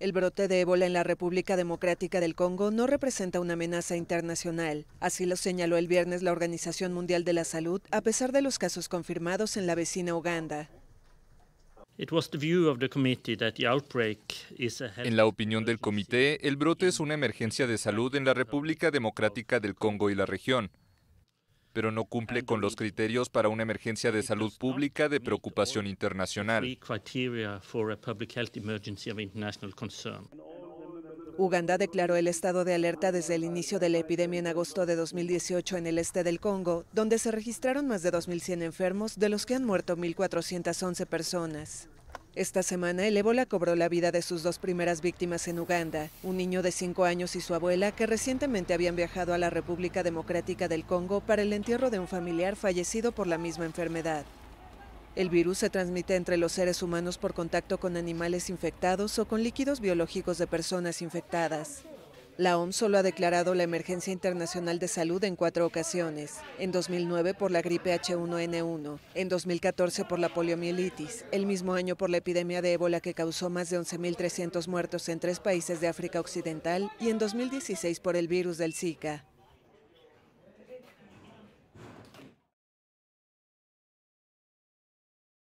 El brote de ébola en la República Democrática del Congo no representa una amenaza internacional. Así lo señaló el viernes la Organización Mundial de la Salud, a pesar de los casos confirmados en la vecina Uganda. En la opinión del comité, el brote es una emergencia de salud en la República Democrática del Congo y la región pero no cumple con los criterios para una emergencia de salud pública de preocupación internacional. Uganda declaró el estado de alerta desde el inicio de la epidemia en agosto de 2018 en el este del Congo, donde se registraron más de 2.100 enfermos, de los que han muerto 1.411 personas. Esta semana el ébola cobró la vida de sus dos primeras víctimas en Uganda, un niño de 5 años y su abuela que recientemente habían viajado a la República Democrática del Congo para el entierro de un familiar fallecido por la misma enfermedad. El virus se transmite entre los seres humanos por contacto con animales infectados o con líquidos biológicos de personas infectadas. La OMS solo ha declarado la emergencia internacional de salud en cuatro ocasiones, en 2009 por la gripe H1N1, en 2014 por la poliomielitis, el mismo año por la epidemia de ébola que causó más de 11.300 muertos en tres países de África Occidental y en 2016 por el virus del Zika.